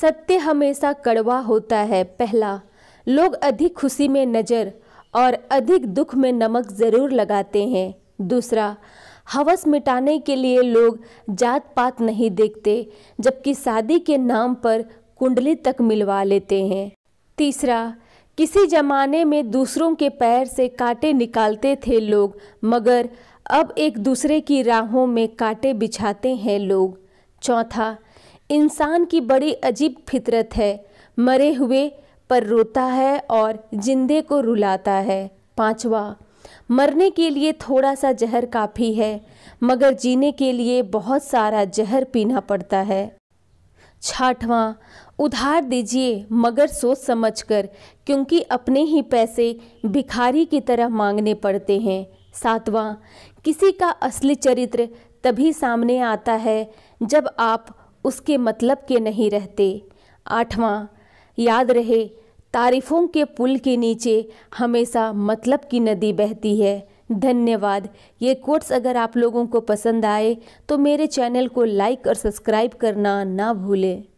सत्य हमेशा कड़वा होता है पहला लोग अधिक खुशी में नज़र और अधिक दुख में नमक ज़रूर लगाते हैं दूसरा हवस मिटाने के लिए लोग जात पात नहीं देखते जबकि शादी के नाम पर कुंडली तक मिलवा लेते हैं तीसरा किसी जमाने में दूसरों के पैर से कांटे निकालते थे लोग मगर अब एक दूसरे की राहों में कांटे बिछाते हैं लोग चौथा इंसान की बड़ी अजीब फितरत है मरे हुए पर रोता है और जिंदे को रुलाता है पांचवा मरने के लिए थोड़ा सा जहर काफ़ी है मगर जीने के लिए बहुत सारा जहर पीना पड़ता है छाठवा उधार दीजिए मगर सोच समझकर क्योंकि अपने ही पैसे भिखारी की तरह मांगने पड़ते हैं सातवां किसी का असली चरित्र तभी सामने आता है जब आप उसके मतलब के नहीं रहते आठवां याद रहे तारीफ़ों के पुल के नीचे हमेशा मतलब की नदी बहती है धन्यवाद ये कोर्ट्स अगर आप लोगों को पसंद आए तो मेरे चैनल को लाइक और सब्सक्राइब करना ना भूलें